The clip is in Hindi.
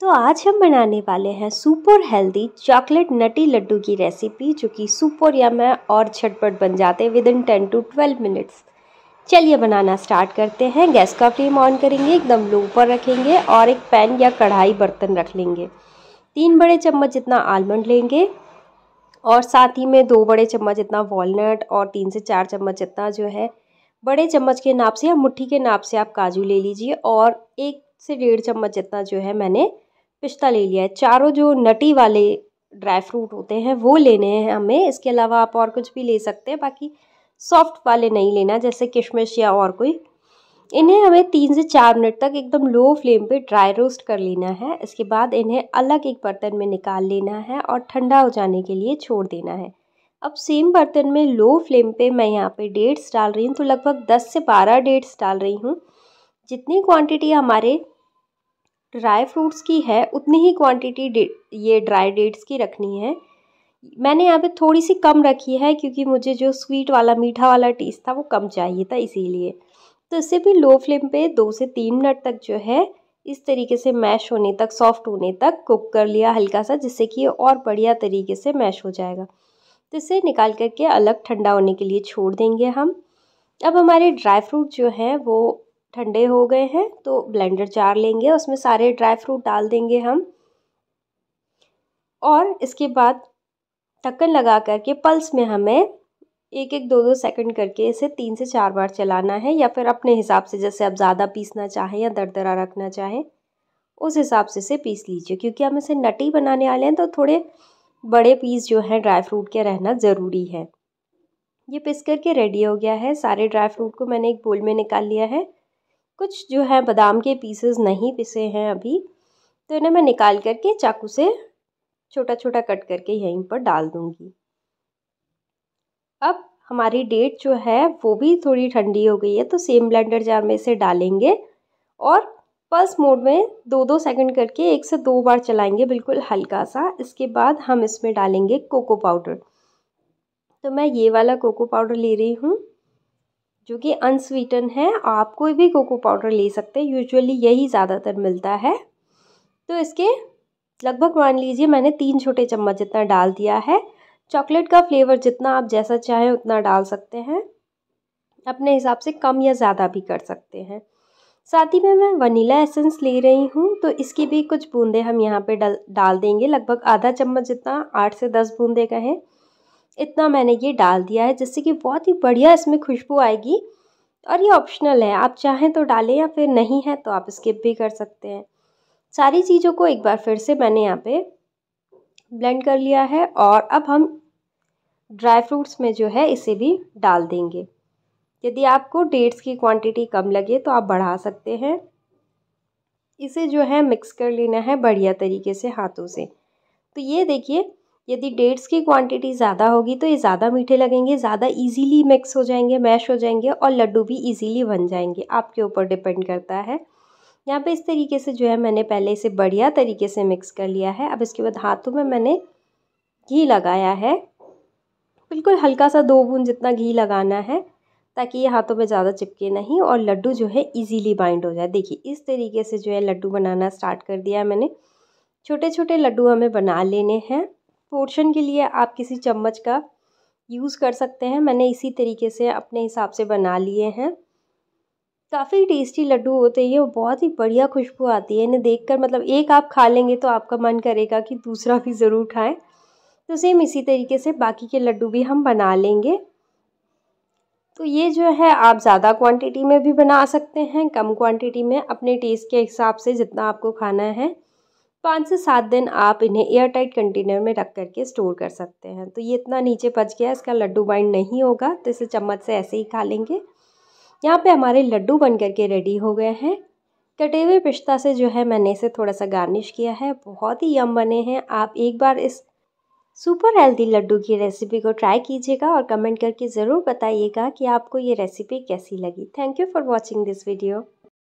तो आज हम बनाने वाले हैं सुपर हेल्दी चॉकलेट नटी लड्डू की रेसिपी जो कि सुपर यम है और झटपट बन जाते within ten to twelve minutes चलिए बनाना स्टार्ट करते हैं गैस का फ्लेम ऑन करेंगे एकदम लो पर रखेंगे और एक पैन या कढ़ाई बर्तन रख लेंगे तीन बड़े चम्मच जितना आलमंड लेंगे और साथ ही में दो बड़े चम्मच जितना वॉलनट और तीन से चार चम्मच जितना जो है बड़े चम्मच के नाप से या मुट्ठी के नाप से आप काजू ले लीजिए और एक से डेढ़ चम्मच जितना जो है मैंने पिस्ता ले लिया है चारों जो नटी वाले ड्राई फ्रूट होते हैं वो लेने हैं हमें इसके अलावा आप और कुछ भी ले सकते हैं बाकी सॉफ्ट वाले नहीं लेना जैसे किशमिश या और कोई इन्हें हमें तीन से चार मिनट तक एकदम लो फ्लेम पे ड्राई रोस्ट कर लेना है इसके बाद इन्हें अलग एक बर्तन में निकाल लेना है और ठंडा हो जाने के लिए छोड़ देना है अब सेम बर्तन में लो फ्लेम पे मैं यहाँ पे डेट्स डाल रही हूँ तो लगभग दस से बारह डेट्स डाल रही हूँ जितनी क्वांटिटी हमारे ड्राई फ्रूट्स की है उतनी ही क्वांटिटी ये ड्राई डेट्स की रखनी है मैंने यहाँ पे थोड़ी सी कम रखी है क्योंकि मुझे जो स्वीट वाला मीठा वाला टेस्ट था वो कम चाहिए था इसीलिए तो इसे भी लो फ्लेम पे दो से तीन मिनट तक जो है इस तरीके से मैश होने तक सॉफ्ट होने तक कुक कर लिया हल्का सा जिससे कि और बढ़िया तरीके से मैश हो जाएगा तो इसे निकाल करके अलग ठंडा होने के लिए छोड़ देंगे हम अब हमारे ड्राई फ्रूट जो हैं वो ठंडे हो गए हैं तो ब्लेंडर जार लेंगे उसमें सारे ड्राई फ्रूट डाल देंगे हम और इसके बाद ढक्कन लगा करके पल्स में हमें एक एक दो दो सेकंड करके इसे तीन से चार बार चलाना है या फिर अपने हिसाब से जैसे आप ज़्यादा पीसना चाहें या दरदरा रखना चाहें उस हिसाब से इसे पीस लीजिए क्योंकि हम इसे नटी बनाने वाले हैं तो थोड़े बड़े पीस जो हैं ड्राई फ्रूट के रहना ज़रूरी है ये पिस करके रेडी हो गया है सारे ड्राई फ्रूट को मैंने एक बोल में निकाल लिया है कुछ जो है बादाम के पीसेस नहीं पिसे हैं अभी तो इन्हें मैं निकाल करके चाकू से छोटा छोटा कट करके यहीं पर डाल दूंगी अब हमारी डेट जो है वो भी थोड़ी ठंडी हो गई है तो सेम ब्लेंडर जार में इसे डालेंगे और पल्स मोड में दो दो सेकंड करके एक से दो बार चलाएंगे बिल्कुल हल्का सा इसके बाद हम इसमें डालेंगे कोको पाउडर तो मैं ये वाला कोको पाउडर ले रही हूँ जो कि अनस्वीटन है आप कोई भी कोको पाउडर ले सकते हैं यूजुअली यही ज़्यादातर मिलता है तो इसके लगभग मान लीजिए मैंने तीन छोटे चम्मच जितना डाल दिया है चॉकलेट का फ्लेवर जितना आप जैसा चाहें उतना डाल सकते हैं अपने हिसाब से कम या ज़्यादा भी कर सकते हैं साथ ही में मैं वनीला एसेंस ले रही हूँ तो इसकी भी कुछ बूंदें हम यहाँ पे डाल डाल देंगे लगभग आधा चम्मच जितना आठ से दस बूंदे कहें इतना मैंने ये डाल दिया है जिससे कि बहुत ही बढ़िया इसमें खुशबू आएगी और ये ऑप्शनल है आप चाहें तो डालें या फिर नहीं है तो आप स्किप भी कर सकते हैं सारी चीज़ों को एक बार फिर से मैंने यहाँ पे ब्लेंड कर लिया है और अब हम ड्राई फ्रूट्स में जो है इसे भी डाल देंगे यदि आपको डेट्स की क्वांटिटी कम लगे तो आप बढ़ा सकते हैं इसे जो है मिक्स कर लेना है बढ़िया तरीके से हाथों से तो ये देखिए यदि डेट्स की क्वांटिटी ज़्यादा होगी तो ये ज़्यादा मीठे लगेंगे ज़्यादा इजीली मिक्स हो जाएंगे मैश हो जाएंगे और लड्डू भी इजीली बन जाएंगे आपके ऊपर डिपेंड करता है यहाँ पे इस तरीके से जो है मैंने पहले इसे बढ़िया तरीके से मिक्स कर लिया है अब इसके बाद हाथों में मैंने घी लगाया है बिल्कुल हल्का सा दो बूंद जितना घी लगाना है ताकि ये हाथों में ज़्यादा चिपके नहीं और लड्डू जो है ईजीली बाइंड हो जाए देखिए इस तरीके से जो है लड्डू बनाना स्टार्ट कर दिया मैंने छोटे छोटे लड्डू हमें बना लेने हैं पोर्शन के लिए आप किसी चम्मच का यूज़ कर सकते हैं मैंने इसी तरीके से अपने हिसाब से बना लिए हैं काफ़ी टेस्टी लड्डू होते हैं ये बहुत ही बढ़िया खुशबू आती है इन्हें देखकर मतलब एक आप खा लेंगे तो आपका मन करेगा कि दूसरा भी ज़रूर खाएं तो सेम इसी तरीके से बाकी के लड्डू भी हम बना लेंगे तो ये जो है आप ज़्यादा क्वांटिटी में भी बना सकते हैं कम क्वांटिटी में अपने टेस्ट के हिसाब से जितना आपको खाना है पाँच से सात दिन आप इन्हें एयर टाइट कंटेनर में रख करके स्टोर कर सकते हैं तो ये इतना नीचे पच गया इसका लड्डू बाइंड नहीं होगा तो इसे चम्मच से ऐसे ही खा लेंगे यहाँ पे हमारे लड्डू बन करके रेडी हो गए हैं कटे हुए पिस्ता से जो है मैंने इसे थोड़ा सा गार्निश किया है बहुत ही यम बने हैं आप एक बार इस सुपर हेल्दी लड्डू की रेसिपी को ट्राई कीजिएगा और कमेंट करके ज़रूर बताइएगा कि आपको ये रेसिपी कैसी लगी thank you for watching this video